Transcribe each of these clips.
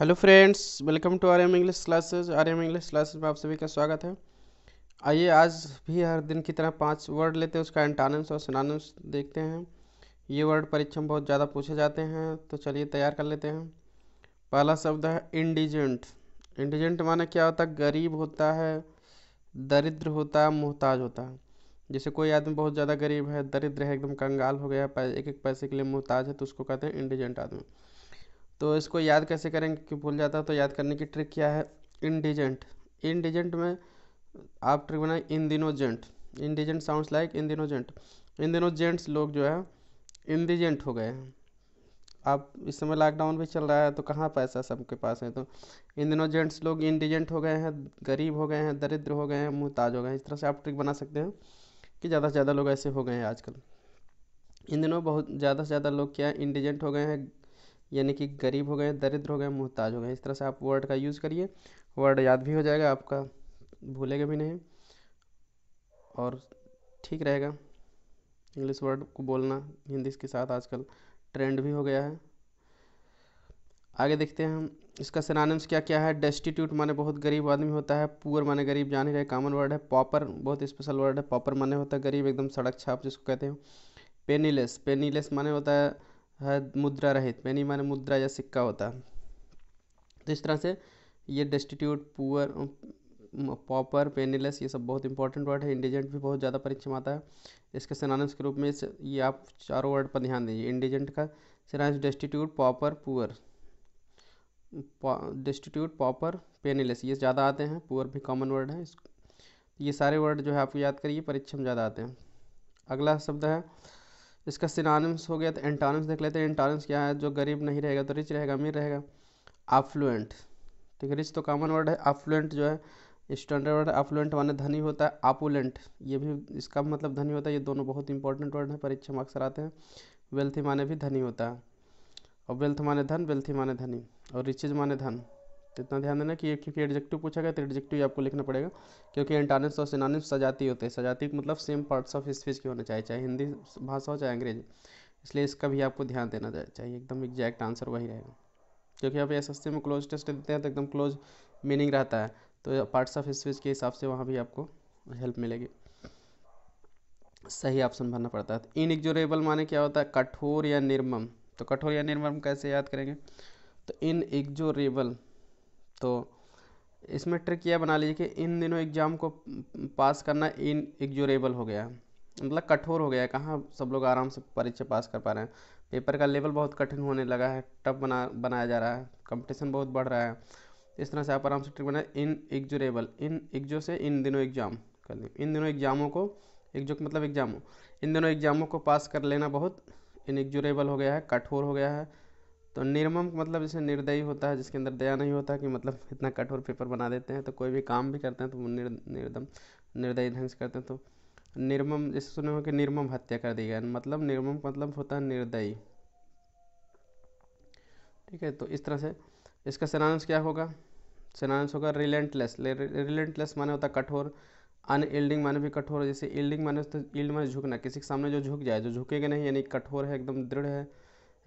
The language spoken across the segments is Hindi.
hello friends welcome to R M English classes R M English classes में आप सभी का स्वागत है आइए आज भी हर दिन की तरह पांच वर्ड लेते हैं उसका एंटानम्स और सिनानम्स देखते हैं ये वर्ड परीक्षा में बहुत ज़्यादा पूछे जाते हैं तो चलिए तैयार कर लेते हैं पहला शब्द है इंडिजेंट इंडिजेंट माने क्या होता है गरीब होता है दरिद्र होता है मोहताज होता है जैसे कोई आदमी बहुत ज़्यादा गरीब है दरिद्र है एकदम कंगाल हो गया एक एक पैसे के लिए मोहताज है तो उसको कहते हैं इंडिजेंट आदमी तो इसको याद कैसे करेंगे कि भूल जाता है तो याद करने की ट्रिक क्या है इंडिजेंट इंडिजेंट में आप ट्रिक बनाए इन दिनों जेंट इंडिजेंट साउंड्स लाइक इन दिनों जेंट इन दिनों जेंट्स लोग जो है इंडिजेंट हो गए हैं आप इस समय लॉकडाउन भी चल रहा है तो कहाँ पैसा सबके पास है तो इन दिनों जेंट्स लोग इंडिजेंट हो गए हैं गरीब हो गए हैं दरिद्र हो गए हैं मुहताज हो गए हैं इस तरह से आप ट्रिक बना सकते हैं कि ज़्यादा से ज़्यादा लोग ऐसे हो गए हैं आजकल इन दिनों बहुत ज़्यादा से ज़्यादा लोग क्या है इंडिजेंट हो गए हैं यानी कि गरीब हो गए दरिद्र हो गए मोहताज हो गए इस तरह से आप वर्ड का यूज़ करिए वर्ड याद भी हो जाएगा आपका भूलेगा भी नहीं और ठीक रहेगा इंग्लिश वर्ड को बोलना हिंदी के साथ आजकल ट्रेंड भी हो गया है आगे देखते हैं हम इसका सिनानिम्स क्या क्या है डेस्टिट्यूट माने बहुत गरीब आदमी होता है पुअर माने गरीब जान ही रहे कॉमन वर्ड है पॉपर बहुत स्पेशल वर्ड है पॉपर माने होता है गरीब एकदम सड़क छाप जिसको कहते हैं पेनीलेस पेनीलेस माने होता है है मुद्रा रहित मैनी माने मुद्रा या सिक्का होता तो इस तरह से ये डेस्टिट्यूट पुअर पॉपर पेनीलेस ये सब बहुत इंपॉर्टेंट वर्ड है इंडिजेंट भी बहुत ज़्यादा परीक्षा में आता है इसके सिनानिम्स के रूप में इस ये आप चारों वर्ड पर ध्यान दीजिए इंडिजेंट का synonyms destitute pauper poor destitute pauper penniless ये ज़्यादा आते हैं पुअर भी कॉमन वर्ड है ये सारे वर्ड जो है आपको याद करिए परीक्षा में ज़्यादा आते हैं अगला शब्द है इसका सिनानम्स हो गया तो एंटानम्स देख लेते हैं एंटानम्स क्या है जो गरीब नहीं रहेगा तो रिच रहेगा अमीर रहेगा आफ्लुएंट ठीक है रिच तो कॉमन वर्ड है आफ्लुएंट जो है स्टैंडर्ड वर्ड आफ्लुएंट माने धनी होता है आपुलेंट ये भी इसका मतलब धनी होता है ये दोनों बहुत इंपॉर्टेंट वर्ड हैं परीक्षा में अक्सर आते हैं वेल्थी माने भी धनी होता है और वेल्थ माने धन वेल्थी माने धनी और रिचेज माने धन तो इतना ध्यान देना कि क्योंकि एडजेक्टिव पूछा गया तो एडजेक्टिव आपको लिखना पड़ेगा क्योंकि एंटानिम्स और सिनानिम्स सजाती होते हैं सजाती मतलब सेम पार्ट्स ऑफ स्पीच के होने चाहिए चाहे हिंदी भाषा हो चाहे अंग्रेजी इसलिए इसका भी आपको ध्यान देना चाहिए एकदम एग्जैक्ट आंसर वही रहेगा क्योंकि आप एस में क्लोज टेस्ट देते हैं तो एकदम क्लोज मीनिंग रहता है तो पार्ट्स ऑफ स्पीच के हिसाब से वहाँ भी आपको हेल्प मिलेगी सही ऑप्शन भरना पड़ता है इनएग्जोरेबल माने क्या होता है कठोर या निर्मम तो कठोर या निर्मम कैसे याद करेंगे तो इनएग्जोरेबल तो इसमें ट्रिक यह बना लीजिए कि इन दिनों एग्ज़ाम को पास करना इन एग्जोरेबल हो गया है मतलब कठोर हो गया है कहाँ सब लोग आराम से परीक्षा पास कर पा रहे हैं पेपर का लेवल बहुत कठिन होने लगा है टफ बना बनाया जा रहा है कंपटीशन बहुत बढ़ रहा है इस तरह से आप आराम से ट्रिक बनाए इन एग्जोरेबल इन एग्जो से इन दिनों एग्जाम कर लें इन दिनों एग्जामों को एग्जो मतलब एग्जामों इन दिनों एग्जामों को पास कर लेना बहुत एग्जोरेबल हो गया है कठोर हो गया है तो निर्मम मतलब जैसे निर्दयी होता है जिसके अंदर दया नहीं होता कि मतलब इतना कठोर पेपर बना देते हैं तो कोई भी काम भी करते हैं तो निर निर्दम निर्दयी ढंग से करते हैं तो निर्मम जैसे सुने हो कि निर्मम हत्या कर दी गई मतलब निर्मम मतलब होता है निर्दयी ठीक है तो इस तरह से इसका सेनानस क्या होगा सेनानस होगा रिलेंटलेस रिलेंटलेस माने होता कठोर अन इल्डिंग माने भी कठोर जैसे इल्डिंग माने तो इल्ड माने झुकना किसी के सामने जो झुक जाए जो झुकेगा नहीं यानी कठोर है एकदम दृढ़ है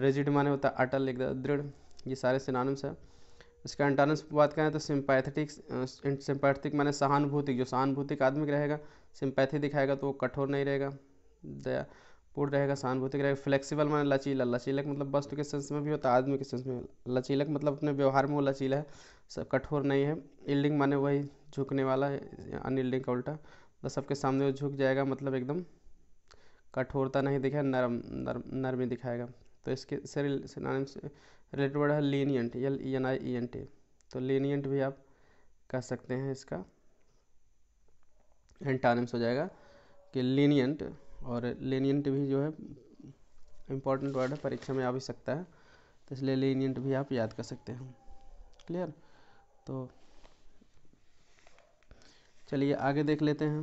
रिजिड माने होता है अटल एकदम दृढ़ ये सारे सिनानम्स हैं इसका एंटानम्स बात करें तो सिंपैथेटिक सिंपैथिक माने सहानुभूतिक जो सहानुभूतिक आदमी रहेगा सिंपैथी दिखाएगा तो वो कठोर नहीं रहेगा दया पूर्ण रहेगा सहानुभूतिक रहेगा फ्लेक्सिबल माने लचीला लचीलक मतलब वस्तु के सेंस में भी होता है आदमी के सेंस में लचीलक मतलब अपने व्यवहार में वो लचीला है सब कठोर नहीं है इल्डिंग माने वही झुकने वाला है अनइल्डिंग का उल्टा तो सबके सामने वो झुक जाएगा मतलब एकदम कठोरता नहीं दिखाएगा नरम नरम नरमी दिखाएगा तो इसके से सिनानिम से रिलेटेड वर्ड है lenient L E N I E N T तो लीनियंट भी आप कह सकते हैं इसका एंटानिम्स हो जाएगा कि लीनियंट और लेनियंट भी जो है इम्पॉर्टेंट वर्ड है परीक्षा में आ भी सकता है तो इसलिए लीनियंट भी आप याद कर सकते हैं क्लियर तो चलिए आगे देख लेते हैं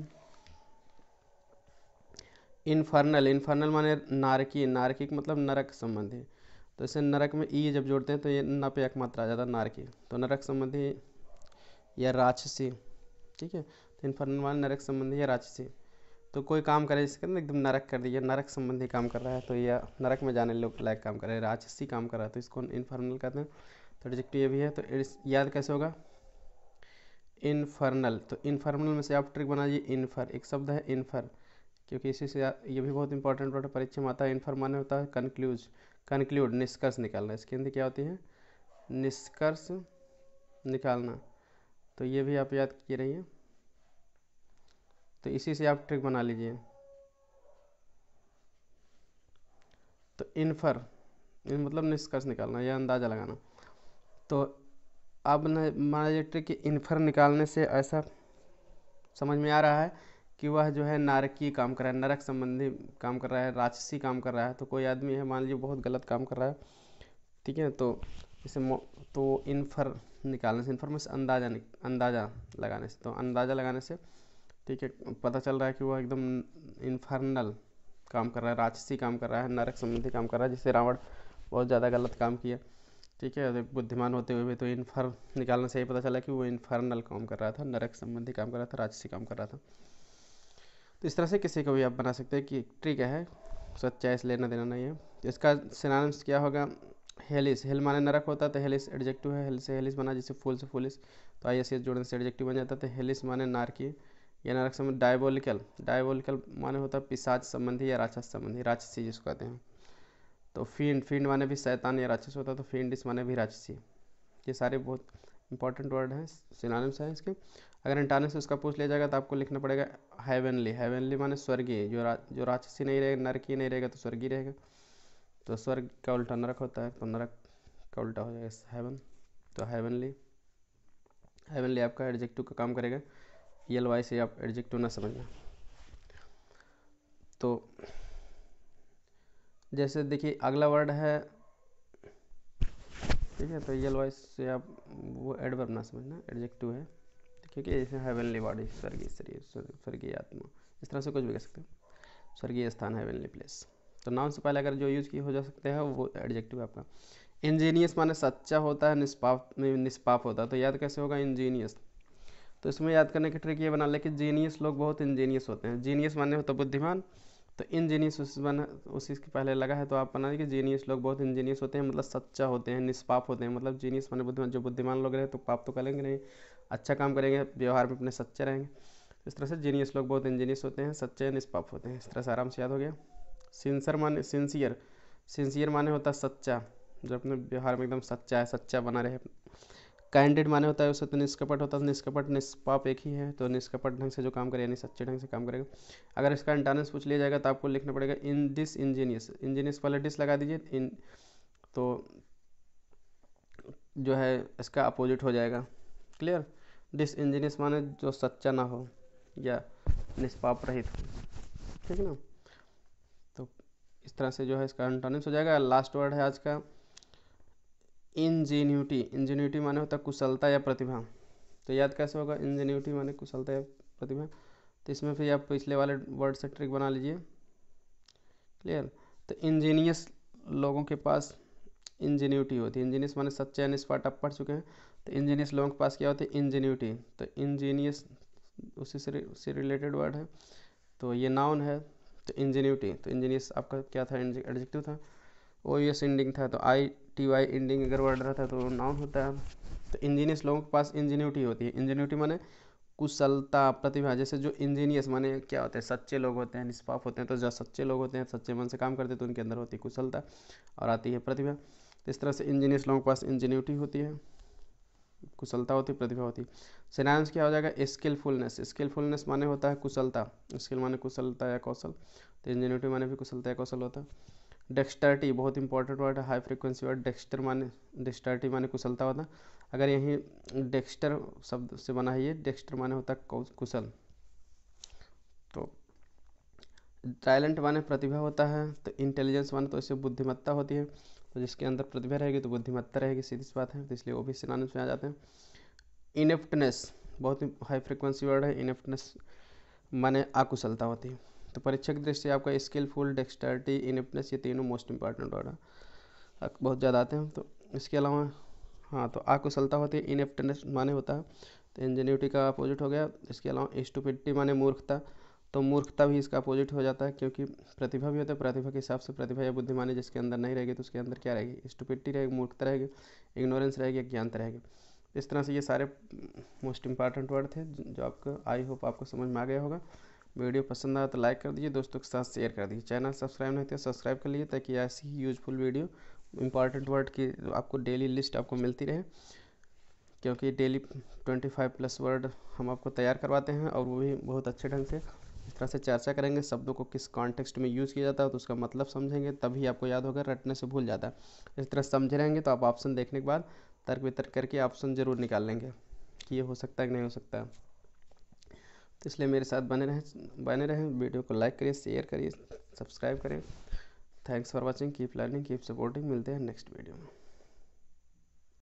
इनफर्नल इनफर्नल माने नारकी नारकी मतलब नरक संबंधी तो इसे नरक में ई जब जोड़ते हैं तो ये न पे एक मात्रा आ जाता है नारकी तो नरक संबंधी या राक्षसी ठीक है तो इनफर्नल माने नरक संबंधी या राक्षसी तो कोई काम करे जिसके अंदर एकदम नरक कर दिया नरक संबंधी काम कर रहा है तो यह नरक में जाने लोग लायक काम कर रहा है राक्षसी काम कर रहा है तो इसको इनफर्नल कहते हैं तो डिजेक्टिव ये भी है तो याद कैसे होगा इनफर्नल तो इनफर्नल में से आप ट्रिक बनाइए इनफर एक शब्द है इनफर क्योंकि इसी से ये भी बहुत इंपॉर्टेंट वर्ड परीक्षा में आता है इनफॉर माने होता है कंक्लूज कंक्लूड निष्कर्ष निकालना इसके अंदर क्या होती है निष्कर्ष निकालना तो ये भी आप याद किए रहिए तो इसी से आप ट्रिक बना लीजिए तो इनफर इन मतलब निष्कर्ष निकालना या अंदाज़ा लगाना तो अब मान लीजिए ट्रिक इन्फर निकालने से ऐसा समझ में आ रहा है कि वह जो है नारकीय काम कर रहा है नरक संबंधी काम कर रहा है राक्षसी काम कर रहा है तो कोई आदमी है मान लीजिए बहुत गलत काम कर रहा है ठीक है तो इसे तो इन्फर निकालने से इन्फॉर्मेशन अंदाजा अंदाजा लगाने से तो अंदाजा लगाने से ठीक है पता चल रहा है कि वह एकदम इन्फर्नल काम कर रहा है राक्षसी काम कर रहा है नरक संबंधी काम कर रहा है जिससे रावण बहुत ज़्यादा गलत काम किया ठीक है बुद्धिमान होते हुए भी तो इन्फर निकालने से ही पता चला कि वो इन्फर्नल काम कर रहा था नरक संबंधी काम कर रहा था राक्षसी काम कर रहा था तो इस तरह से किसी को भी आप बना सकते हैं कि ट्री क्या है सच्चा इस लेना देना नहीं है इसका सिनानस क्या होगा हेलिस हेल माने नरक होता है तो हेलिस एडजेक्टिव है हेल से हेलिस बना जैसे फूल से फूलिस तो आई एस एस जोड़ने से एडजेक्टिव बन जाता है तो हेलिस माने नारकी या नरक संबंध डायबोलिकल डायबोलिकल माने होता है पिसाज संबंधी या राक्षस संबंधी राक्षसी जिसको कहते हैं तो फींड फींड माने भी शैतान या राक्षस होता तो फींड इस माने भी राक्षसी ये सारे बहुत इंपॉर्टेंट वर्ड हैं सिनानम्स हैं इसके अगर से उसका पूछ लिया जाएगा तो आपको लिखना पड़ेगा हैवनली हैवनली माने स्वर्गीय जो रा, जो राक्षसी नहीं रहेगा नरक ही नहीं रहेगा तो स्वर्गीय रहेगा तो स्वर्ग का उल्टा नरक होता है तो नरक का उल्टा हो जाएगा हैवन तो हेवनली हैवनली आपका एडजेक्टिव का काम करेगा एल वाई से आप एडजेक्टिव ना समझना तो जैसे देखिए अगला वर्ड है ठीक है तो एल वाई से आप वो एडवर्ब ना समझना एडजेक्टिव है ठीक है जैसे हेवनली बॉडी स्वर्गीय शरीर स्वर्गीय आत्मा इस तरह से कुछ भी कह सकते हैं स्वर्गीय स्थान हेवनली प्लेस तो नाउन से पहले अगर जो यूज़ किया हो जा सकते हैं वो एडजेक्टिव आपका इंजीनियस माने सच्चा होता है निष्पाप निष्पाप होता है तो याद कैसे होगा इंजीनियस तो इसमें याद करने की ट्रिक ये बना लेकिन कि जीनियस लोग बहुत इंजीनियस होते हैं जीनियस माने होता बुद्धिमान तो इंजीनियस उस बना उसी के पहले लगा है तो आप बना कि जीनियस लोग बहुत इंजीनियस होते हैं मतलब सच्चा होते हैं निष्पाप होते हैं मतलब जीनियस माने बुद्धिमान जो बुद्धिमान लोग रहे तो पाप तो करेंगे नहीं अच्छा काम करेंगे व्यवहार में अपने सच्चे रहेंगे इस तरह से जीनियस लोग बहुत इंजीनियस होते हैं सच्चे निष्पाप होते हैं इस तरह से आराम से याद हो गया सिंसर माने सिंसियर सिंसियर माने होता है सच्चा जो अपने व्यवहार में एकदम सच्चा है सच्चा बना रहे कैंडिड माने होता है उससे तो निष्कपट होता है निष्कपट निष्पाप एक ही है तो निष्कपट ढंग से जो काम करे यानी सच्चे ढंग से काम करेगा अगर इसका इंटरनेंस पूछ लिया जाएगा तो आपको लिखना पड़ेगा इन दिस इंजीनियस इंजीनियस वाले डिस लगा दीजिए इन तो जो है इसका अपोजिट हो जाएगा क्लियर डिसइंजीनियस माने जो सच्चा ना हो या निष्पाप रहित हो ठीक है ना तो इस तरह से जो है इसका एंटोनिम्स हो जाएगा लास्ट वर्ड है आज का इंजीन्यूटी इंजीन्यूटी माने होता है कुशलता या प्रतिभा तो याद कैसे होगा इंजीन्यूटी माने कुशलता या प्रतिभा तो इसमें फिर आप पिछले वाले वर्ड से ट्रिक बना लीजिए क्लियर तो इंजीनियस लोगों के पास इंजीन्यूटी होती है इंजीनियस माने सच्चे निष्पाट आप पढ़ चुके हैं तो इंजीनियस लोगों के पास क्या होता है इंजीन्यूटी तो इंजीनियस उसी से उससे रिलेटेड वर्ड है तो ये नाउन है तो इंजीन्यूटी तो इंजीनियस आपका क्या था एडजेक्टिव था ओ एस एंडिंग था तो आई टी वाई एंडिंग अगर वर्ड रहता तो नाउन होता है तो इंजीनियस लोगों के पास इंजीन्यूटी होती है इंजीन्यूटी माने कुशलता प्रतिभा जैसे जो इंजीनियस माने क्या होते हैं सच्चे लोग होते हैं निष्पाप होते हैं तो जो सच्चे लोग होते हैं सच्चे मन से काम करते हैं तो उनके अंदर होती है कुशलता और आती है प्रतिभा तो इस तरह से इंजीनियस लोगों के पास इंजीन्यूटी होती है कुशलता होती प्रतिभा होती सेनाइंस क्या हो जाएगा स्किलफुलनेस स्किलफुलनेस माने होता है कुशलता स्किल माने कुशलता या कौशल तो इंजीनियरिटी माने भी कुशलता या कौशल होता है डेक्सटर्टी बहुत इंपॉर्टेंट वर्ड है हाई फ्रिक्वेंसी वर्ड डेक्स्टर माने डेक्सटर्टी माने कुशलता होता अगर यही डेक्स्टर शब्द से बना है ये डेक्स्टर माने होता है कुशल तो टैलेंट माने प्रतिभा होता है तो इंटेलिजेंस माने तो इससे बुद्धिमत्ता होती है तो जिसके अंदर प्रतिभा रहेगी तो बुद्धिमत्ता रहेगी सीधी सी बात है तो इसलिए वो भी सिनानिम्स में आ जाते हैं इनेप्टनेस बहुत ही हाई फ्रिक्वेंसी वर्ड है इनेप्टनेस माने आकुशलता होती है तो परीक्षा की दृष्टि आपका स्किलफुल डेक्सटर्टी इनेप्टनेस ये तीनों मोस्ट इंपॉर्टेंट वर्ड है बहुत ज़्यादा आते हैं तो इसके अलावा हाँ तो आकुशलता होती है इनेप्टनेस माने होता है तो इंजीनियरिटी का अपोजिट हो गया इसके अलावा स्टूपिटी माने मूर्खता तो मूर्खता भी इसका अपोजिट हो जाता है क्योंकि प्रतिभा भी होता है प्रतिभा के हिसाब से प्रतिभा या बुद्धिमानी जिसके अंदर नहीं रहेगी तो उसके अंदर क्या रहेगी स्टुपिटी रहेगी मूर्खता रहेगी इग्नोरेंस रहेगी अज्ञानता तो रहेगी इस तरह से ये सारे मोस्ट इंपॉर्टेंट वर्ड थे जो आपको आई होप आपको समझ में आ गया होगा वीडियो पसंद आया तो लाइक कर दीजिए दोस्तों के साथ शेयर कर दीजिए चैनल सब्सक्राइब नहीं किया सब्सक्राइब कर लीजिए ताकि ऐसी ही यूजफुल वीडियो इंपॉर्टेंट वर्ड की आपको डेली लिस्ट आपको मिलती रहे क्योंकि डेली 25 प्लस वर्ड हम आपको तैयार करवाते हैं और वो भी बहुत अच्छे ढंग से इस तरह से चर्चा करेंगे शब्दों को किस कॉन्टेक्स्ट में यूज़ किया जाता है तो उसका मतलब समझेंगे तभी आपको याद होगा रटने से भूल जाता है इस तरह समझ रहेंगे तो आप ऑप्शन देखने के बाद तर्क वितर्क करके ऑप्शन ज़रूर निकाल लेंगे कि ये हो सकता है कि नहीं हो सकता तो इसलिए मेरे साथ बने रहें बने रहें वीडियो को लाइक करिए शेयर करिए सब्सक्राइब करें thanks for watching keep learning keep supporting मिलते हैं नेक्स्ट वीडियो में